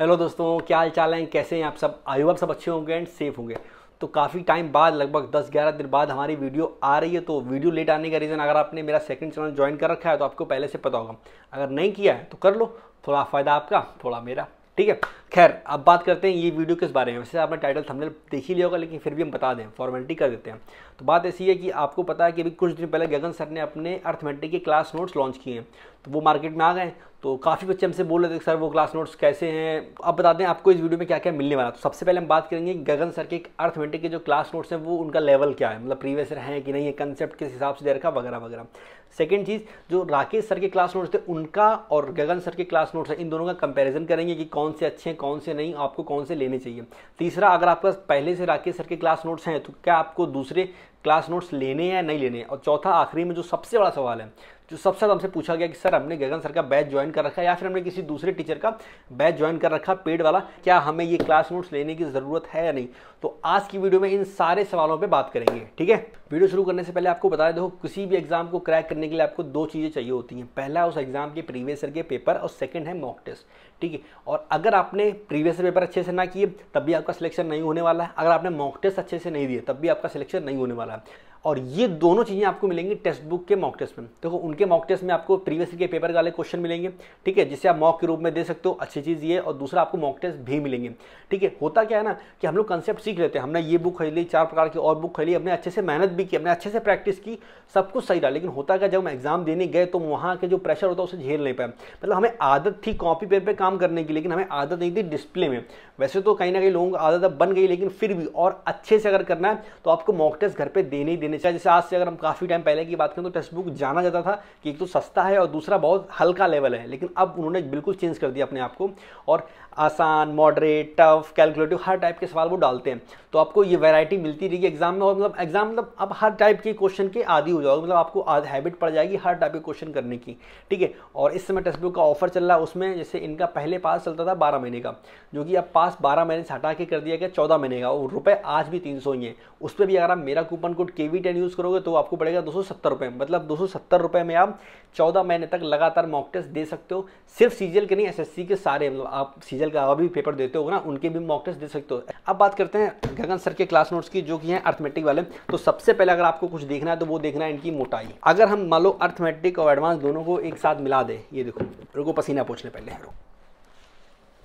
hello दोस्तों क्या हाल चाल हैं कैसे हैं आप सब आयु आप सब अच्छे होंगे एंड सेफ होंगे तो काफ़ी टाइम बाद लगभग 10-11 दिन बाद हमारी वीडियो आ रही है तो वीडियो लेट आने का रीज़न अगर आपने मेरा सेकंड चैनल ज्वाइन कर रखा है तो आपको पहले से पता होगा अगर नहीं किया है तो कर लो थोड़ा फ़ायदा आपका थोड़ा मेरा ठीक है खैर अब बात करते हैं ये वीडियो किस बारे में वैसे आपने टाइटल थंबनेल देख ही लिया होगा लेकिन फिर भी हम बता दें फॉर्मेलिटी कर देते हैं तो बात ऐसी है कि आपको पता है कि अभी कुछ दिन पहले गगन सर ने अपने अर्थमेटिक के क्लास नोट्स लॉन्च किए हैं तो वो मार्केट में आ गए तो काफ़ी बच्चे हमसे बोल रहे थे सर वो क्लास नोट्स कैसे हैं अब बता दें आपको इस वीडियो में क्या क्या मिलने वाला तो सबसे पहले हम बात करेंगे गगन सर के एक अर्थमेटिक के जो क्लास नोट्स हैं वो उनका लेवल क्या है मतलब प्रीवियस है कि नहीं है कंसेप्ट किस हिसाब से दे रखा वगैरह वगैरह सेकेंड चीज़ जो राकेश सर के क्लास नोट्स थे उनका और गगन सर के क्लास नोट्स हैं इन दोनों का कंपेरिजन करेंगे कि कौन से अच्छे हैं कौन से नहीं आपको कौन से लेने चाहिए तीसरा अगर आपके पास पहले से राकेश सर के क्लास नोट्स हैं तो क्या आपको दूसरे क्लास नोट्स लेने हैं या नहीं लेने हैं और चौथा आखिरी में जो सबसे बड़ा सवाल है जो सबसे हमसे पूछा गया कि सर हमने गगन सर का बैच ज्वाइन कर रखा है या फिर हमने किसी दूसरे टीचर का बैच ज्वाइन कर रखा पेड वाला क्या हमें ये क्लास नोट्स लेने की ज़रूरत है या नहीं तो आज की वीडियो में इन सारे सवालों पर बात करेंगे ठीक है वीडियो शुरू करने से पहले आपको बता दो किसी भी एग्जाम को क्रैक करने के लिए आपको दो चीज़ें चाहिए होती हैं पहला उस एग्जाम के प्रीवियस के पेपर और सेकेंड है मॉक टेस्ट ठीक है और अगर आपने प्रीवियस पेपर अच्छे से ना किए तब भी आपका सिलेक्शन नहीं होने वाला है अगर आपने मॉक टेस्ट अच्छे से नहीं दिए तब भी आपका सिलेक्शन नहीं होने वाला है और ये दोनों चीज़ें आपको मिलेंगी टेक्स्ट बुक के मॉक टेस्ट में देखो तो उनके मॉक टेस्ट में आपको प्रीवियस के पेपर वाले क्वेश्चन मिलेंगे ठीक है जिसे आप मॉक के रूप में दे सकते हो अच्छी चीज़ ये और दूसरा आपको मॉक टेस्ट भी मिलेंगे ठीक है होता क्या है ना कि हम लोग कंसेप्ट सीख लेते हैं हमने ये बुक खरीद ली चार प्रकार की और बुक खरीदी हमने अच्छे से मेहनत भी की हमने अच्छे से प्रैक्टिस की सब कुछ सही रहा लेकिन होता क्या जब हम एग्जाम देने गए तो वहाँ के जो प्रेशर होता है उसे झेल नहीं पाए मतलब हमें आदत थी कॉपी पेन पर काम करने की लेकिन हमें आदत नहीं थी डिस्प्ले में वैसे तो कहीं ना कहीं लोगों की आदत बन गई लेकिन फिर भी और अच्छे से अगर करना है तो आपको मॉक टेस्ट घर पर देने ही देने लेने चाहिए जैसे आज से अगर हम काफ़ी टाइम पहले की बात करें तो टेक्स्ट बुक जाना जाता था कि एक तो सस्ता है और दूसरा बहुत हल्का लेवल है लेकिन अब उन्होंने बिल्कुल चेंज कर दिया अपने आप को और आसान मॉडरेट टफ कैलकुलेटिव हर टाइप के सवाल वो डालते हैं तो आपको ये वैरायटी मिलती रहेगी एग्जाम में और मतलब एग्जाम मतलब अब हर टाइप के क्वेश्चन के आदि हो जाओगे मतलब आपको हैबिट पड़ जाएगी हर टाइप के क्वेश्चन करने की ठीक है और इस समय टेक्स्ट बुक का ऑफर चल रहा है उसमें जैसे इनका पहले पास चलता था बारह महीने का जो कि अब पास बारह महीने से हटा के कर दिया गया चौदह महीने का और रुपये आज भी तीन सौ ही है उस पर भी अगर आप मेरा coupon code K V ten use करोगे तो आपको पड़ेगा दो सौ मतलब दो सौ में आप चौदह महीने तक लगातार मॉक टेस्ट दे सकते हो सिर्फ सीजल के नहीं एसएससी के सारे मतलब आप सीजल का अभी पेपर देते हो ना उनके भी मॉक टेस्ट दे सकते हो अब बात करते हैं गगन सर के क्लास नोट्स की जो कि हैं अर्थमेटिक वाले तो सबसे पहले अगर आपको कुछ देखना है तो वो देखना है इनकी मोटाई अगर हम मान लो अर्थमेटिक और एडवांस दोनों को एक साथ मिला दें ये देखो रुको पसीना पूछने पहले रुको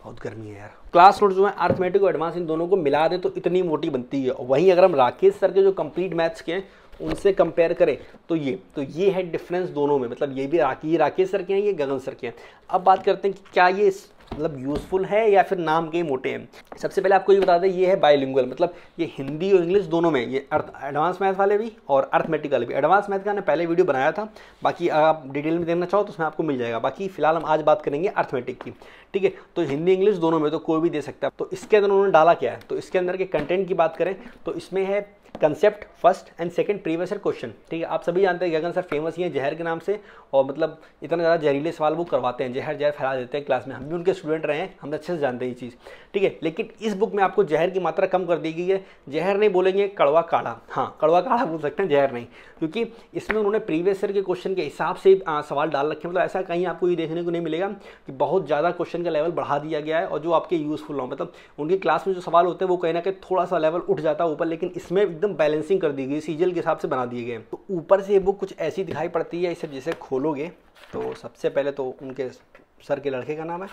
बहुत गर्मी है यार क्लास नोट जो है आर्थमेटिक और एडवांस इन दोनों को मिला दें तो इतनी मोटी बनती है वहीं अगर हम राकेश सर के जो कंप्लीट मैथ्स के हैं उनसे कंपेयर करें तो ये तो ये है डिफरेंस दोनों में मतलब ये भी राकेश राकेश सर के हैं ये गगन सर के हैं अब बात करते हैं कि क्या ये मतलब यूज़फुल है या फिर नाम के ही मोटे हैं सबसे पहले आपको ये बता दें ये है बायोलिंगुअल मतलब ये हिंदी और इंग्लिश दोनों में ये अर्थ एडवांस मैथ वाले भी और अर्थमेटिक वाले भी एडवांस मैथ का ने पहले वीडियो बनाया था बाकी अगर आप डिटेल में देखना चाहो तो उसमें आपको मिल जाएगा बाकी फिलहाल हम आज बात करेंगे अर्थमेटिक की ठीक है तो हिंदी इंग्लिश दोनों में तो कोई भी दे सकता है तो इसके अंदर उन्होंने डाला क्या है तो इसके अंदर के कंटेंट की बात करें तो इसमें है concept first and second previous year question ठीक है आप सभी जानते हैं गगन सर फेमस ही हैं जहर के नाम से और मतलब इतना ज़्यादा जहरीले सवाल वो करवाते हैं जहर जहर फैला देते हैं क्लास में हम भी उनके स्टूडेंट रहे हैं हम अच्छे से जानते हैं ये चीज़ ठीक है लेकिन इस बुक में आपको जहर की मात्रा कम कर दी गई है जहर नहीं बोलेंगे कड़वा काढ़ा हाँ कड़वा काढ़ा बोल सकते हैं जहर नहीं क्योंकि इसमें उन्होंने प्रीवियस ईयर के क्वेश्चन के हिसाब से सवाल डाल रखे मतलब ऐसा कहीं आपको ये देखने को नहीं मिलेगा कि बहुत ज़्यादा क्वेश्चन का लेवल बढ़ा दिया गया है और जो आपके यूज़फुल हो मतलब उनकी क्लास में जो सवाल होते हैं वो कहीं ना कहीं थोड़ा सा लेवल उठ जाता है ऊपर लेकिन इसमें एकदम बैलेंसिंग कर दी गई सीजल के हिसाब से बना दिए गए तो ऊपर से बुक कुछ ऐसी दिखाई पड़ती है इसे जैसे खोलोगे तो सबसे पहले तो उनके सर के लड़के का नाम है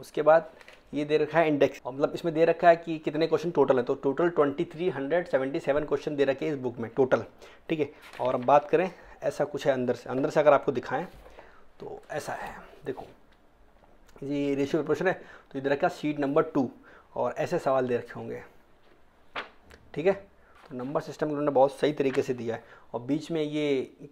उसके बाद ये दे रखा है इंडेक्स मतलब इसमें दे रखा है कि कितने क्वेश्चन टोटल है तो टोटल 2377 क्वेश्चन दे रखे हैं इस बुक में टोटल ठीक है और अब बात करें ऐसा कुछ है अंदर से अंदर से अगर आपको दिखाएं तो ऐसा है देखो ये रेशियो क्वेश्चन है तो ये दे रखा है सीट नंबर टू और ऐसे सवाल दे रखे होंगे ठीक है तो नंबर सिस्टम उन्होंने बहुत सही तरीके से दिया है और बीच में ये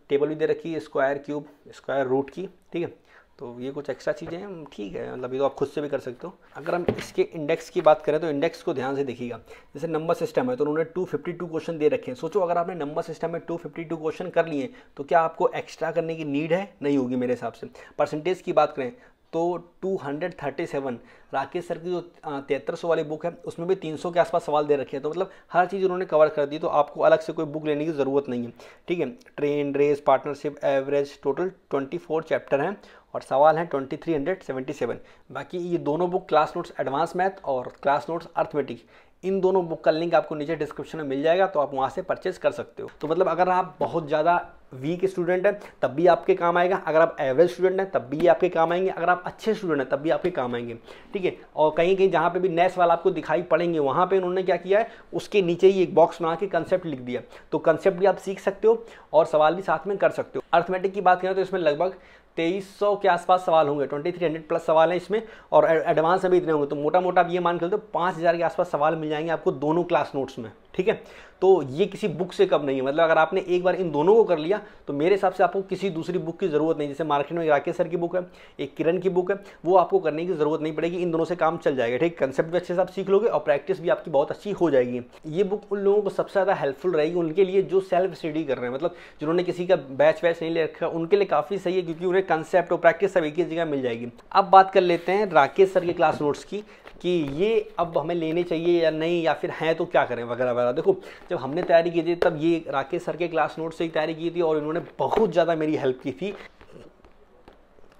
टेबल भी दे रखी है स्क्वायर क्यूब स्क्वायर रूट की ठीक है तो ये कुछ एक्स्ट्रा चीज़ें हैं ठीक है मतलब ये तो आप खुद से भी कर सकते हो अगर हम इसके इंडेक्स की बात करें तो इंडेक्स को ध्यान से देखिएगा जैसे नंबर सिस्टम है तो उन्होंने 252 क्वेश्चन दे रखे हैं सोचो अगर आपने नंबर सिस्टम में 252 क्वेश्चन कर लिए तो क्या आपको एक्स्ट्रा करने की नीड है नहीं होगी मेरे हिसाब से परसेंटेज की बात करें तो 237 राकेश सर की जो तिहत्तर सौ वाली बुक है उसमें भी 300 के आसपास सवाल दे रखे हैं तो मतलब हर चीज़ उन्होंने कवर कर दी तो आपको अलग से कोई बुक लेने की ज़रूरत नहीं है ठीक है train race partnership average total 24 chapter हैं और सवाल हैं 2377 बाकी ये दोनों book class notes advance math और क्लास नोट्स अर्थमेटिक इन दोनों बुक का लिंक आपको नीचे डिस्क्रिप्शन में मिल जाएगा तो आप वहाँ से परचेज कर सकते हो तो मतलब अगर आप बहुत ज़्यादा वीक स्टूडेंट हैं तब भी आपके काम आएगा अगर आप एवरेज स्टूडेंट हैं तब भी ये आपके काम आएंगे अगर आप अच्छे स्टूडेंट हैं तब भी आपके काम आएंगे ठीक है और कहीं कहीं जहाँ पे भी नेस वाला आपको दिखाई पड़ेंगे वहाँ पे उन्होंने क्या किया है उसके नीचे ही एक बॉक्स बना के कंसेप्ट लिख दिया तो कंसेप्ट भी आप सीख सकते हो और सवाल भी साथ में कर सकते हो अर्थमेटिक की बात करें तो इसमें लगभग तेईस सौ के आसपास सवाल होंगे ट्वेंटी थ्री हंड्रेड प्लस सवाल हैं इसमें और एडवांस में भी इतने होंगे तो मोटा मोटा आप ये मान के चलते पाँच हज़ार के आसपास सवाल मिल जाएंगे आपको दोनों क्लास नोट्स में ठीक है तो ये किसी बुक से कम नहीं है मतलब अगर आपने एक बार इन दोनों को कर लिया तो मेरे हिसाब से आपको किसी दूसरी बुक की ज़रूरत नहीं जैसे मार्केट में राकेश सर की बुक है एक किरण की बुक है वो आपको करने की ज़रूरत नहीं पड़ेगी इन दोनों से काम चल जाएगा ठीक कंसेप्ट भी अच्छे से आप सीख लोगे और प्रैक्टिस भी आपकी बहुत अच्छी हो जाएगी ये बुक उन लोगों को सबसे ज़्यादा हेल्पफुल रहेगी उनके लिए जो सेल्फ स्टडी कर रहे हैं मतलब जिन्होंने किसी का बैच वैच नहीं ले रखा उनके लिए काफ़ी सही है क्योंकि उन्हें कंसेप्ट और प्रैक्टिस सब एक ही जगह मिल जाएगी अब बात कर लेते हैं राकेश सर के क्लास नोट्स की कि ये अब हमें लेने चाहिए या नहीं या फिर हैं तो क्या करें वगैरह वगैरह लगा देखो जब हमने तैयारी की थी तब ये राकेश सर के क्लास नोट से ही तैयारी की थी और इन्होंने बहुत ज़्यादा मेरी हेल्प की थी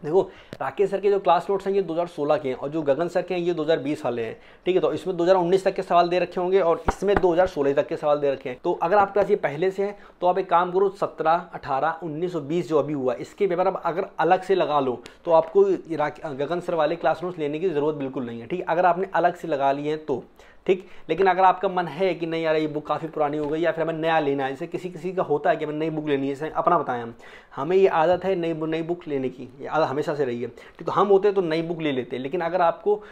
देखो राकेश सर के जो क्लास नोट्स हैं ये 2016 के हैं और जो गगन सर के हैं ये 2020 वाले हैं ठीक है तो इसमें 2019 तक के सवाल दे रखे होंगे और इसमें 2016 तक के सवाल दे रखे हैं तो अगर आपके पास ये पहले से है तो आप एक काम करो 17, 18, 19 और 20 जो अभी हुआ इसके पेपर आप अगर अलग से लगा लो तो आपको गगन सर वाले क्लास नोट्स लेने की ज़रूरत बिल्कुल नहीं है ठीक है अगर आपने अलग से लगा लिए हैं तो ठीक लेकिन अगर आपका मन है कि नहीं यार ये बुक काफ़ी पुरानी हो गई या फिर हमें नया लेना है जैसे किसी किसी का होता है कि हमें नई बुक लेनी है जैसे अपना बताएं हम हमें ये आदत है नई नई बुक लेने की ये आदत हमेशा से रही है ठीक तो हम होते तो नई बुक ले लेते लेकिन अगर आपको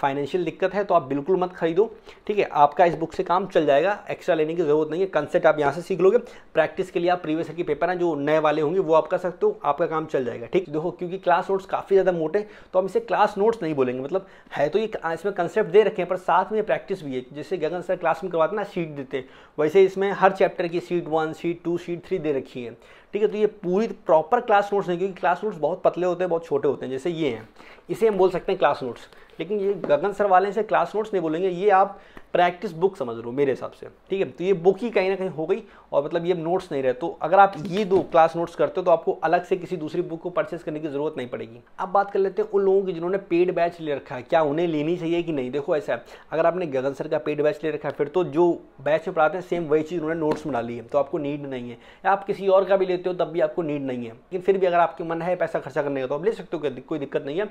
फाइनेंशियल दिक्कत है तो आप बिल्कुल मत खरीदो ठीक है आपका इस बुक से काम चल जाएगा एक्स्ट्रा लेने की ज़रूरत नहीं है कंसेप्ट आप यहाँ से सीख लोगे प्रैक्टिस के लिए आप प्रीवियस के पेपर हैं जो नए वाले होंगे वो आप कर सकते हो आपका काम चल जाएगा ठीक देखो क्योंकि क्लास नोट्स काफ़ी ज़्यादा मोटे तो हम इसे क्लास नोट्स नहीं बोलेंगे मतलब है तो ये इसमें कंसेप्ट दे रखे हैं पर साथ में प्रैक्टिस प्रैक्टिस भी है जैसे गगन सर क्लास में करवाते ना सीट देते वैसे इसमें हर चैप्टर की sheet one sheet two sheet three दे रखी है ठीक है तो ये पूरी प्रॉपर क्लास नोट्स हैं क्योंकि क्लास नोट्स बहुत पतले होते हैं बहुत छोटे होते हैं जैसे ये हैं इसे हम बोल सकते हैं क्लास नोट्स लेकिन ये गगन सर वाले से क्लास नोट्स नहीं बोलेंगे ये आप प्रैक्टिस बुक समझ लो मेरे हिसाब से ठीक है तो ये बुक ही कहीं ना कहीं हो गई और मतलब ये नोट्स नहीं रहे तो अगर आप ये दो क्लास नोट्स करते हो तो आपको अलग से किसी दूसरी बुक को परचेस करने की जरूरत नहीं पड़ेगी अब बात कर लेते हैं उन लोगों की जिन्होंने पेड बैच ले रखा है क्या उन्हें लेनी चाहिए कि नहीं देखो ऐसा अगर आपने गगन सर का पेड बैच ले रखा है फिर तो जो बैच में पढ़ाते हैं सेम वही चीज़ उन्होंने नोट्स में डाली है तो आपको नीड नहीं है या आप किसी और का भी लेते हो तब भी आपको नीड नहीं है लेकिन फिर भी अगर आपके मन है पैसा खर्चा करने का तो आप ले सकते हो कोई दिक्कत नहीं है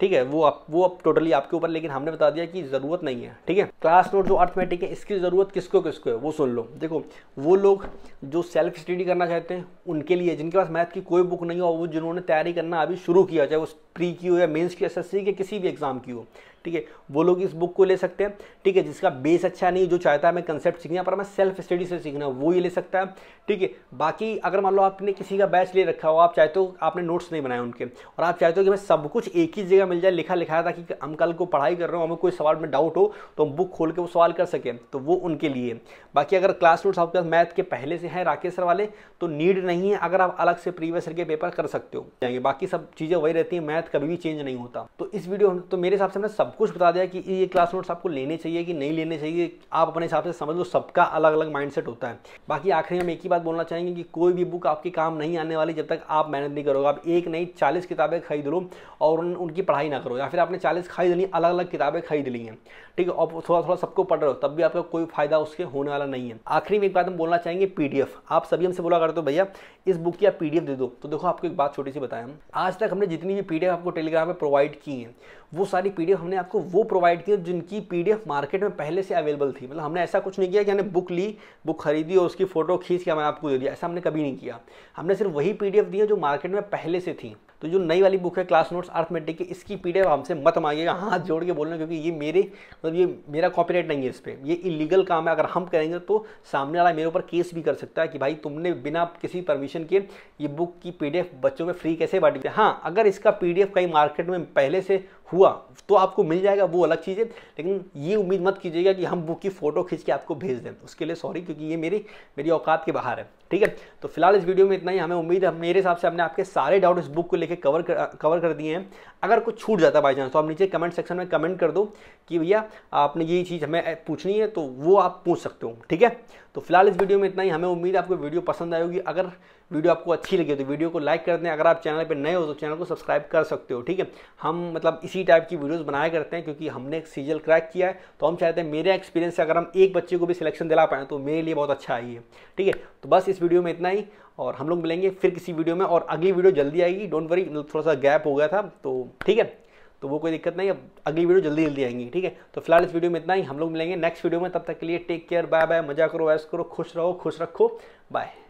ठीक है वो आप वो अब टोटली आपके ऊपर लेकिन हमने बता दिया कि ज़रूरत नहीं है ठीक है क्लास नोट जो अर्थमेटिक है इसकी ज़रूरत किसको किसको है वो सुन लो देखो वो लोग जो सेल्फ स्टडी करना चाहते हैं उनके लिए जिनके पास मैथ की कोई बुक नहीं हो वो जिन्होंने तैयारी करना अभी शुरू किया चाहे वो प्री की हो या मेन्स की एस के किसी भी एग्ज़ाम की हो ठीक है वो लोग इस बुक को ले सकते हैं ठीक है जिसका बेस अच्छा नहीं जो चाहता है मैं कंसेप्ट सीखना पर मैं सेल्फ स्टडी से सीखना वो ही ले सकता है ठीक है बाकी अगर मान लो आपने किसी का बैच ले रखा हो आप चाहते हो आपने नोट्स नहीं बनाए उनके और आप चाहते हो कि मैं सब कुछ एक ही जगह मिल जाए लिखा लिखा ताकि हम कल को पढ़ाई कर रहे हो हमें कोई सवाल में डाउट हो तो हम बुक खोल के वो सवाल कर सकें तो वो उनके लिए बाकी अगर क्लास नोट्स आपके पास मैथ के पहले से हैं राकेश सर वाले तो नीड नहीं है अगर आप अलग से प्रीवियस ईयर के पेपर कर सकते हो जाएंगे बाकी सब चीज़ें वही रहती हैं मैथ कभी भी चेंज नहीं होता तो इस वीडियो तो मेरे हिसाब से हमने सब कुछ बता दिया कि ये क्लास नोट्स आपको लेने चाहिए कि नहीं लेने चाहिए आप अपने हिसाब से समझ लो सबका अलग अलग माइंडसेट होता है बाकी आखिरी हम एक ही बात बोलना चाहेंगे कि कोई भी बुक आपके काम नहीं आने वाली जब तक आप मेहनत नहीं करोगे आप एक नहीं चालीस किताबें खरीद लो और उन, उनकी पढ़ाई ना करो या फिर आपने चालीस खरीद ली अलग अलग किताबें खरीद ली हैं ठीक है और थोड़ा थोड़ा सबको पढ़ रहे हो तब भी आपका कोई फायदा उसके होने वाला नहीं है आखिरी में एक बात हम बोलना चाहेंगे पीडीएफ आप सभी हमसे बोला करते हो भैया इस बुक की आप पीडीएफ दे दो तो देखो आपको एक बात छोटी सी बताएं आज तक हमने जितनी भी पीडीएफ आपको टेलीग्राम पर प्रोवाइड की है वो सारी पी हमने आपको वो प्रोवाइड की जिनकी पी मार्केट में पहले से अवेलेबल थी मतलब हमने ऐसा कुछ नहीं किया कि हमने बुक ली बुक खरीदी और उसकी फ़ोटो खींच के हमें आपको दे दिया ऐसा हमने कभी नहीं किया हमने सिर्फ वही पी डी दी है जो मार्केट में पहले से थी तो जो नई वाली बुक है क्लास नोट्स आर्थमेटिक की इसकी पी हमसे मत मांगिएगा हाथ जोड़ के बोलना क्योंकि ये मेरे मतलब तो ये मेरा कॉपीराइट नहीं है इस पर ये इलीगल काम है अगर हम करेंगे तो सामने वाला मेरे ऊपर केस भी कर सकता है कि भाई तुमने बिना किसी परमिशन के ये बुक की पी बच्चों में फ्री कैसे बांटी हाँ अगर इसका पी कहीं मार्केट में पहले से हुआ तो आपको मिल जाएगा वो अलग चीज़ है लेकिन ये उम्मीद मत कीजिएगा कि हम बुक की फ़ोटो खींच के आपको भेज दें उसके लिए सॉरी क्योंकि ये मेरी मेरी औकात के बाहर है ठीक है तो फिलहाल इस वीडियो में इतना ही हमें उम्मीद है मेरे हिसाब से हमने आपके सारे डाउट इस बुक को लेकर कवर कर, कवर कर दिए हैं अगर कुछ छूट जाता है बाई चांस तो आप नीचे कमेंट सेक्शन में कमेंट कर दो कि भैया आपने ये चीज़ हमें पूछनी है तो वो आप पूछ सकते हो ठीक है तो फिलहाल इस वीडियो में इतना ही हमें उम्मीद है आपको वीडियो पसंद आएगी अगर वीडियो आपको अच्छी लगी तो वीडियो को लाइक कर दें अगर आप चैनल पर नए हो तो चैनल को सब्सक्राइब कर सकते हो ठीक है हम मतलब इसी टाइप की वीडियोज़ बनाया करते हैं क्योंकि हमने सीजल क्रैक किया है तो हम चाहते हैं मेरे एक्सपीरियंस से अगर हम एक बच्चे को भी सिलेक्शन दिला पाएँ तो मेरे लिए बहुत अच्छा आई है ठीक है तो बस इस वीडियो में इतना ही और हम लोग मिलेंगे फिर किसी वीडियो में और अगली वीडियो जल्दी आएगी डोंट वरी मतलब थोड़ा सा गैप हो गया था तो ठीक है तो वो कोई दिक्कत नहीं अब अगली वीडियो जल्दी जल्दी आएंगी ठीक है तो फिलहाल इस वीडियो में इतना ही हम लोग मिलेंगे नेक्स्ट वीडियो में तब तक के लिए टेक केयर बाय बाय मजा करो वैस करो खुश रहो खुश रखो बाय